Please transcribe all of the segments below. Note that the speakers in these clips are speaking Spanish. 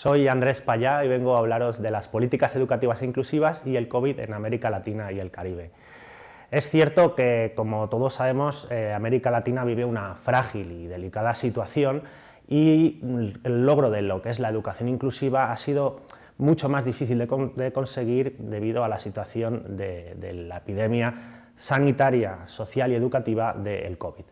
Soy Andrés Payá y vengo a hablaros de las políticas educativas inclusivas y el COVID en América Latina y el Caribe. Es cierto que, como todos sabemos, eh, América Latina vive una frágil y delicada situación y el logro de lo que es la educación inclusiva ha sido mucho más difícil de, conseguir debido a la situación de la epidemia sanitaria, social y educativa del COVID.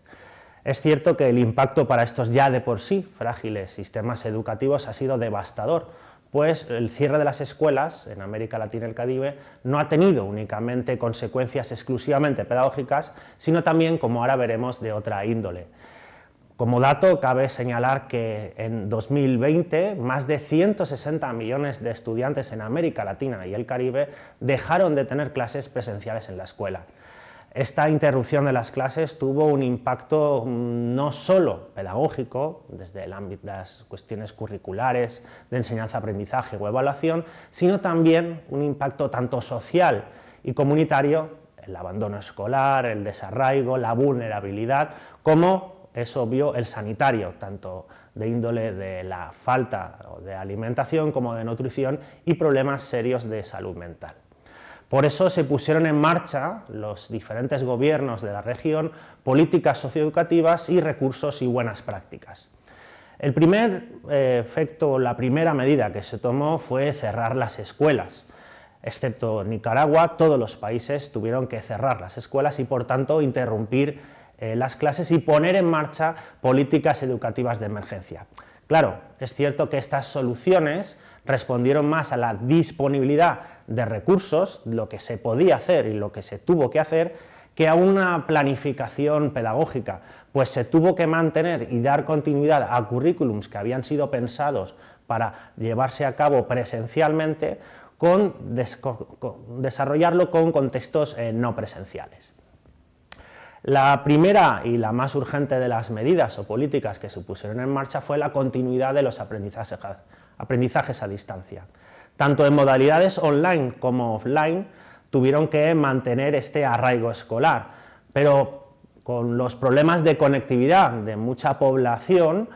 Es cierto que el impacto para estos ya de por sí frágiles sistemas educativos ha sido devastador, pues el cierre de las escuelas en América Latina y el Caribe no ha tenido únicamente consecuencias exclusivamente pedagógicas, sino también, como ahora veremos, de otra índole. Como dato, cabe señalar que en 2020 más de 160 millones de estudiantes en América Latina y el Caribe dejaron de tener clases presenciales en la escuela. Esta interrupción de las clases tuvo un impacto mm, no solo pedagógico, desde el ámbito de las cuestiones curriculares, de enseñanza, aprendizaje o evaluación, sino también un impacto tanto social y comunitario, el abandono escolar, el desarraigo, la vulnerabilidad, como es obvio el sanitario, tanto de índole de la falta de alimentación como de nutrición y problemas serios de salud mental. Por eso se pusieron en marcha los diferentes gobiernos de la región políticas socioeducativas y recursos y buenas prácticas. El primer eh, efecto, la primera medida que se tomó fue cerrar las escuelas. Excepto Nicaragua, todos los países tuvieron que cerrar las escuelas y por tanto interrumpir eh, las clases y poner en marcha políticas educativas de emergencia. Claro, es cierto que estas soluciones respondieron más a la disponibilidad de recursos, lo que se podía hacer y lo que se tuvo que hacer, que a una planificación pedagógica, pues se tuvo que mantener y dar continuidad a currículums que habían sido pensados para llevarse a cabo presencialmente, con, desarrollarlo con contextos eh, no presenciales. La primera y la más urgente de las medidas o políticas que se pusieron en marcha fue la continuidad de los aprendizajes aprendizajes a distancia. Tanto en modalidades online como offline tuvieron que mantener este arraigo escolar, pero con los problemas de conectividad de mucha población,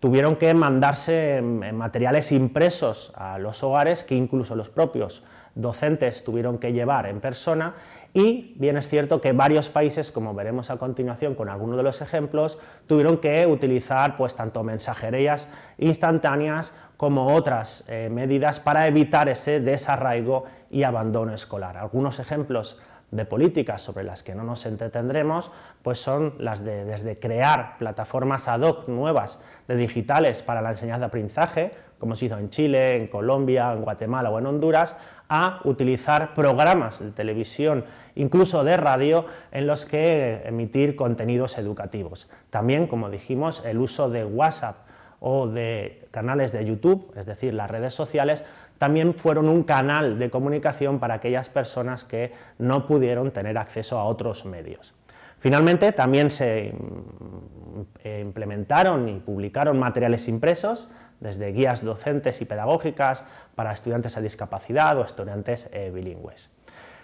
tuvieron que mandarse materiales impresos a los hogares que incluso los propios docentes tuvieron que llevar en persona y bien es cierto que varios países, como veremos a continuación con algunos de los ejemplos, tuvieron que utilizar pues tanto mensajerías instantáneas como otras eh, medidas para evitar ese desarraigo y abandono escolar. Algunos ejemplos de políticas sobre las que no nos entretendremos, pues son las de desde crear plataformas ad hoc nuevas de digitales para la enseñanza-aprendizaje, de como se hizo en Chile, en Colombia, en Guatemala o en Honduras, a utilizar programas de televisión, incluso de radio, en los que emitir contenidos educativos. También, como dijimos, el uso de WhatsApp o de canales de YouTube, es decir, las redes sociales, también fueron un canal de comunicación para aquellas personas que no pudieron tener acceso a otros medios. Finalmente, también se mm, eh, implementaron y publicaron materiales impresos, desde guías docentes y pedagógicas para estudiantes a discapacidad o estudiantes eh, bilingües.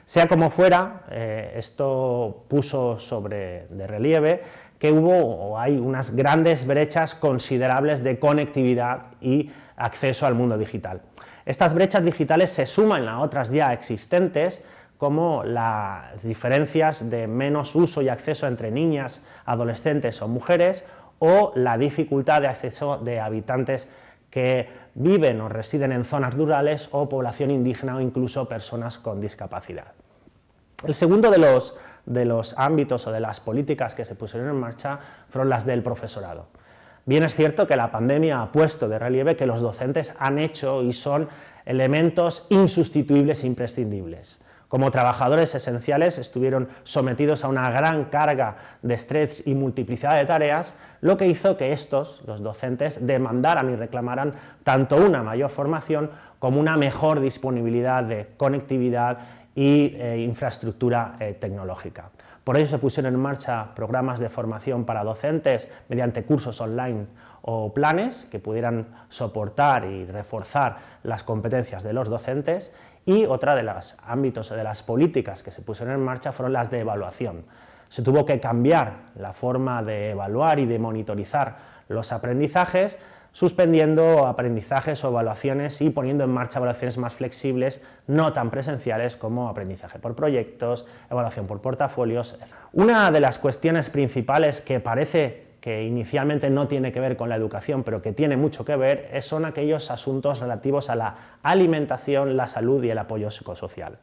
Sea como fuera, eh, esto puso sobre de relieve que hubo o hay unas grandes brechas considerables de conectividad y acceso al mundo digital. Estas brechas digitales se suman a otras ya existentes, como las diferencias de menos uso y acceso entre niñas, adolescentes o mujeres, o la dificultad de acceso de habitantes que viven o residen en zonas rurales o población indígena o incluso personas con discapacidad. El segundo de los de los ámbitos o de las políticas que se pusieron en marcha fueron las del profesorado. Bien es cierto que la pandemia ha puesto de relieve que los docentes han hecho y son elementos insustituibles e imprescindibles. Como trabajadores esenciales estuvieron sometidos a una gran carga de estrés y multiplicidad de tareas, lo que hizo que estos, los docentes, demandaran y reclamaran tanto una mayor formación como una mejor disponibilidad de conectividad y eh, infraestructura eh, tecnológica. Por ello se pusieron en marcha programas de formación para docentes mediante cursos online o planes que pudieran soportar y reforzar las competencias de los docentes y otra de los ámbitos de las políticas que se pusieron en marcha fueron las de evaluación. Se tuvo que cambiar la forma de evaluar y de monitorizar los aprendizajes suspendiendo aprendizajes o evaluaciones y poniendo en marcha evaluaciones más flexibles, no tan presenciales como aprendizaje por proyectos, evaluación por portafolios. Una de las cuestiones principales que parece que inicialmente no tiene que ver con la educación, pero que tiene mucho que ver, son aquellos asuntos relativos a la alimentación, la salud y el apoyo psicosocial.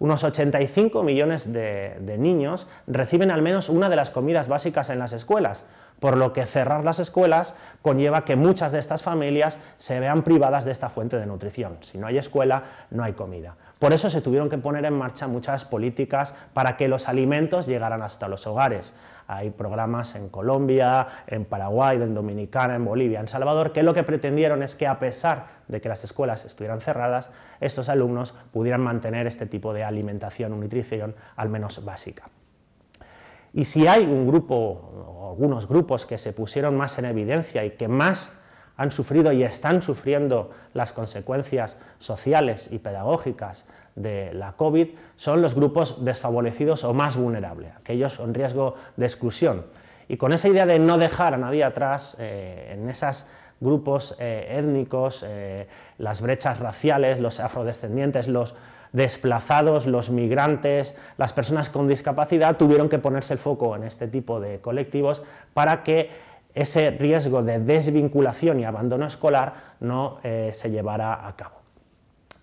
Unos 85 millones de, de niños reciben al menos una de las comidas básicas en las escuelas, por lo que cerrar las escuelas conlleva que muchas de estas familias se vean privadas de esta fuente de nutrición. Si no hay escuela, no hay comida. Por eso se tuvieron que poner en marcha muchas políticas para que los alimentos llegaran hasta los hogares. Hay programas en Colombia, en Paraguay, en Dominicana, en Bolivia, en Salvador, que lo que pretendieron es que a pesar de que las escuelas estuvieran cerradas, estos alumnos pudieran mantener este tipo de alimentación, o nutrición al menos básica. Y si hay un grupo o algunos grupos que se pusieron más en evidencia y que más han sufrido y están sufriendo las consecuencias sociales y pedagógicas de la COVID son los grupos desfavorecidos o más vulnerables, aquellos en riesgo de exclusión. Y con esa idea de no dejar a nadie atrás eh, en esos grupos eh, étnicos, eh, las brechas raciales, los afrodescendientes, los desplazados, los migrantes, las personas con discapacidad, tuvieron que ponerse el foco en este tipo de colectivos para que ese riesgo de desvinculación y abandono escolar no eh, se llevará a cabo.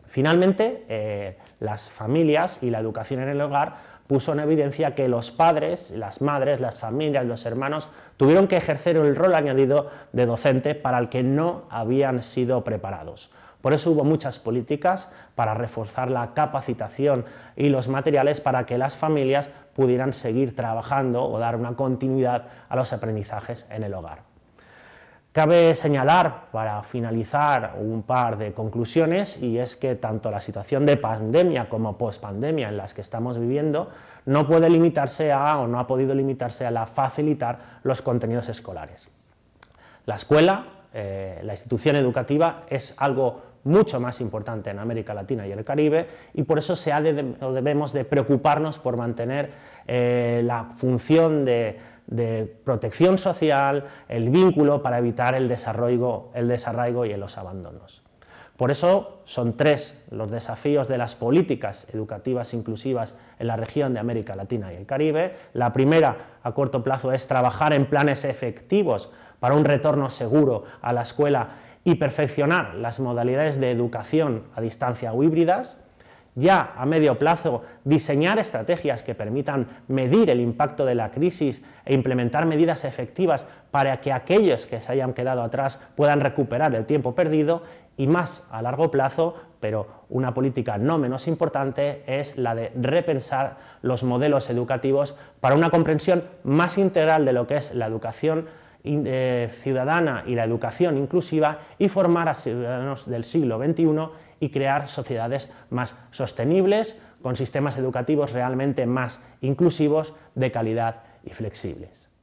Finalmente, eh, las familias y la educación en el hogar puso en evidencia que los padres, las madres, las familias, los hermanos tuvieron que ejercer el rol añadido de docente para el que no habían sido preparados. Por eso hubo muchas políticas para reforzar la capacitación y los materiales para que las familias pudieran seguir trabajando o dar una continuidad a los aprendizajes en el hogar. Cabe señalar, para finalizar, un par de conclusiones, y es que tanto la situación de pandemia como pospandemia en las que estamos viviendo no puede limitarse a, o no ha podido limitarse a, la facilitar los contenidos escolares. La escuela, eh, la institución educativa, es algo mucho más importante en América Latina y el Caribe y por eso se ha debemos de preocuparnos por mantener eh, la función de, protección social, el vínculo para evitar el el desarraigo y los abandonos. Por eso son tres los desafíos de las políticas educativas inclusivas en la región de América Latina y el Caribe. La primera, a corto plazo, es trabajar en planes efectivos para un retorno seguro a la escuela y perfeccionar las modalidades de educación a distancia híbridas, ya a medio plazo diseñar estrategias que permitan medir el impacto de la crisis e implementar medidas efectivas para que aquellos que se hayan quedado atrás puedan recuperar el tiempo perdido y más a largo plazo, pero una política no menos importante es la de repensar los modelos educativos para una comprensión más integral de lo que es la educación eh, ciudadana y la educación inclusiva y formar a ciudadanos del siglo XXI y crear sociedades más sostenibles, con sistemas educativos realmente más inclusivos, de calidad y flexibles.